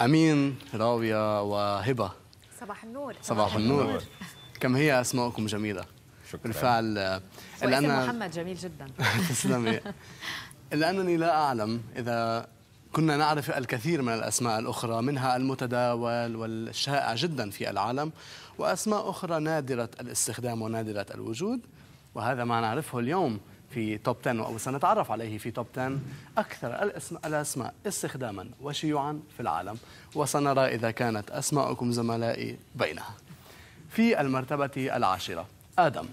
أمين راوية وهبة صباح النور صباح النور كم هي أسماءكم جميلة شكرا بالفعل إلا محمد جميل جدا تسلمي إلا أنني لا أعلم إذا كنا نعرف الكثير من الأسماء الأخرى منها المتداول والشائع جدا في العالم وأسماء أخرى نادرة الاستخدام ونادرة الوجود وهذا ما نعرفه اليوم في توب 10 أو سنتعرف عليه في توب 10 أكثر الأسماء استخداما وشيوعا في العالم وسنرى إذا كانت أسماءكم زملائي بينها في المرتبة العاشرة آدم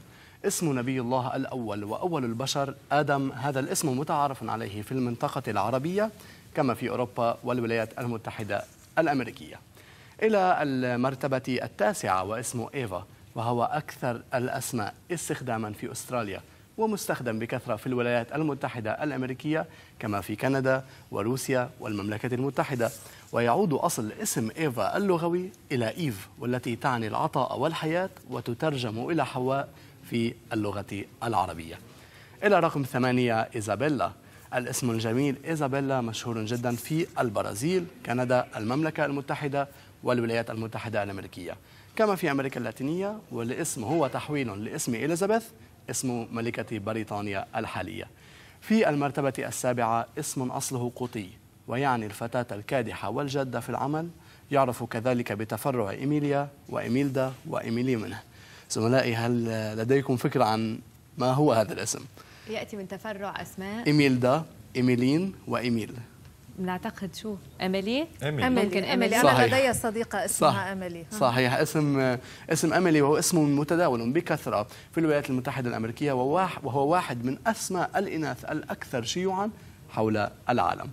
اسم نبي الله الأول وأول البشر آدم هذا الاسم متعارف عليه في المنطقة العربية كما في أوروبا والولايات المتحدة الأمريكية إلى المرتبة التاسعة واسمه إيفا وهو أكثر الأسماء استخداما في أستراليا ومستخدم بكثرة في الولايات المتحدة الأمريكية كما في كندا وروسيا والمملكة المتحدة ويعود أصل اسم إيفا اللغوي إلى إيف والتي تعني العطاء والحياة وتترجم إلى حواء في اللغة العربية إلى رقم ثمانية إيزابيلا الاسم الجميل إيزابيلا مشهور جدا في البرازيل كندا المملكة المتحدة والولايات المتحدة الأمريكية كما في أمريكا اللاتينية والاسم هو تحويل لاسم إليزابيث اسم ملكة بريطانيا الحالية في المرتبة السابعة اسم أصله قوطي ويعني الفتاة الكادحة والجادة في العمل يعرف كذلك بتفرع إيميليا وإيميلدا وإيميلي منه زملائي هل لديكم فكرة عن ما هو هذا الاسم؟ يأتي من تفرع أسماء إيميلدا إيميلين وإيميل نعتقد شو أملي؟ ممكن أملي صحيح. أنا لدي صديقة اسمها صح. أملي صحيح اسم اسم أملي وهو اسم متداول بكثرة في الولايات المتحدة الأمريكية وهو واحد من أسماء الإناث الأكثر شيوعا حول العالم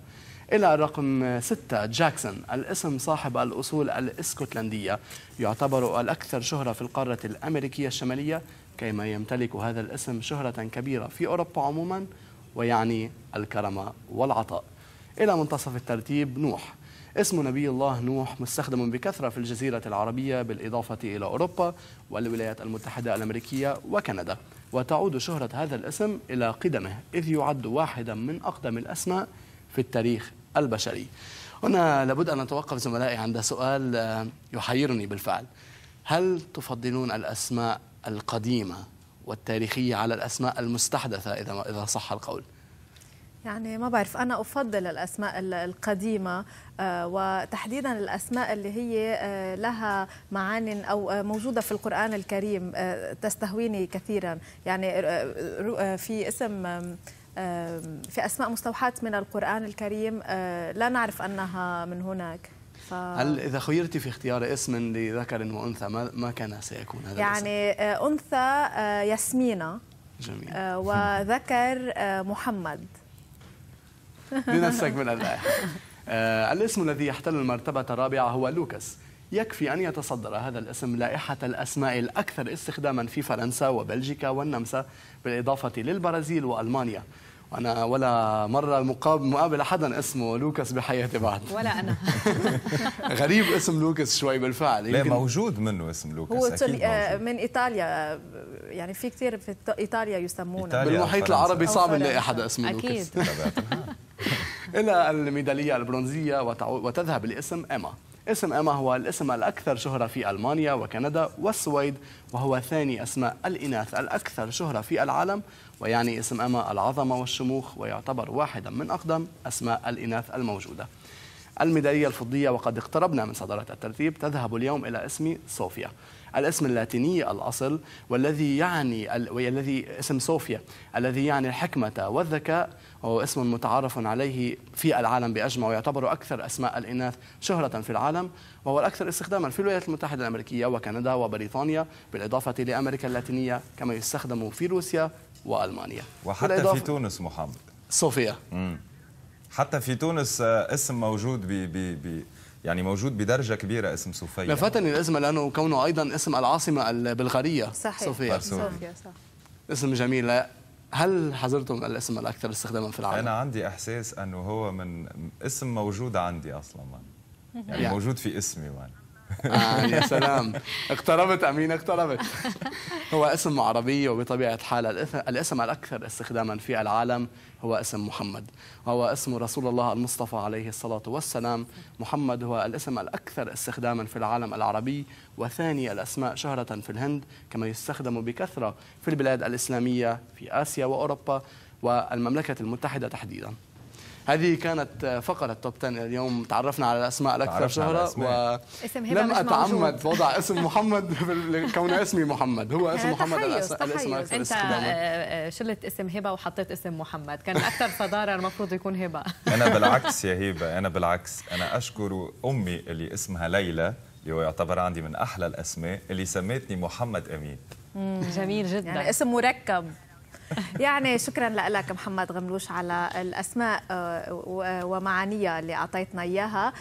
إلى رقم ستة جاكسون الاسم صاحب الأصول الإسكتلندية يعتبر الأكثر شهرة في القارة الأمريكية الشمالية كما يمتلك هذا الاسم شهرة كبيرة في أوروبا عموما ويعني الكرم والعطاء إلى منتصف الترتيب نوح اسم نبي الله نوح مستخدم بكثرة في الجزيرة العربية بالإضافة إلى أوروبا والولايات المتحدة الأمريكية وكندا وتعود شهرة هذا الاسم إلى قدمه إذ يعد واحدا من أقدم الأسماء في التاريخ البشري هنا لابد أن نتوقف زملائي عند سؤال آه، يحيرني بالفعل هل تفضلون الأسماء القديمة والتاريخية على الأسماء المستحدثة إذا صح القول؟ يعني ما بعرف أنا أفضل الأسماء القديمة آه، وتحديدا الأسماء اللي هي آه، لها معان أو آه، موجودة في القرآن الكريم تستهويني كثيرا يعني في اسم في أسماء مستوحاة من القرآن الكريم لا نعرف أنها من هناك ف... هل إذا خيرتي في اختيار اسم لذكر وأنثى ما كان سيكون هذا يعني الاسم؟ أنثى ياسمينة جميل وذكر محمد لنفسك من اللائحة آه الاسم الذي يحتل المرتبة الرابعة هو لوكاس يكفي أن يتصدر هذا الاسم لائحة الأسماء الأكثر استخداما في فرنسا وبلجيكا والنمسا بالإضافة للبرازيل وألمانيا أنا ولا مرة مقابل مقابل حدا اسمه لوكاس بحياتي بعد ولا أنا غريب اسم لوكاس شوي بالفعل لا موجود منه اسم لوكاس هو أكيد آه، من إيطاليا يعني في كثير في إيطاليا يسمونه بالمحيط العربي صعب نلاقي حدا اسمه لوكاس أكيد إلى الميدالية البرونزية وتذهب لاسم إما اسم إما هو الاسم الأكثر شهرة في ألمانيا وكندا والسويد وهو ثاني أسماء الإناث الأكثر شهرة في العالم ويعني اسم إما العظمة والشموخ ويعتبر واحدا من أقدم أسماء الإناث الموجودة الميدالية الفضية وقد اقتربنا من صدارة الترتيب تذهب اليوم إلى اسم صوفيا الاسم اللاتيني الأصل والذي يعني الذي اسم صوفيا الذي يعني الحكمة والذكاء وهو اسم متعارف عليه في العالم بأجمع ويعتبر أكثر أسماء الإناث شهرة في العالم وهو الأكثر استخداما في الولايات المتحدة الأمريكية وكندا وبريطانيا بالإضافة لأمريكا اللاتينية كما يستخدم في روسيا وألمانيا وحتى في تونس محمد صوفيا مم. حتى في تونس آه، اسم موجود ب يعني موجود بدرجة كبيرة اسم صوفيا لفتني الاسم لأنه كونه أيضا اسم العاصمة البلغارية صحيح صوفيا صوفيا صح اسم جميل هل حضرتم الاسم الأكثر استخداما في العالم؟ أنا عندي إحساس أنه هو من اسم موجود عندي أصلا يعني, يعني موجود في اسمي وأنا يعني. آه، يا سلام اقتربت امين اقتربت هو اسم عربي وبطبيعه الحال الاسم الاكثر استخداما في العالم هو اسم محمد وهو اسم رسول الله المصطفى عليه الصلاه والسلام محمد هو الاسم الاكثر استخداما في العالم العربي وثاني الاسماء شهره في الهند كما يستخدم بكثره في البلاد الاسلاميه في اسيا واوروبا والمملكه المتحده تحديدا هذه كانت فقرة توب 10 اليوم تعرفنا على الأسماء الأكثر شهرة ولم أتعمد وضع اسم محمد كون اسمي محمد هو اسم إيه، محمد تحيز الاسم تحيز. أنت استخداما. آه، آه، شلت اسم هبة وحطيت اسم محمد كان أكثر صدارة المفروض يكون هبة أنا بالعكس يا هبة أنا بالعكس أنا أشكر أمي اللي اسمها ليلى اللي هو يعتبر عندي من أحلى الأسماء اللي سميتني محمد أمين جميل جدا يعني اسم مركب يعني شكرا لك محمد غملوش على الأسماء آه، ومعانيها اللي أعطيتنا إياها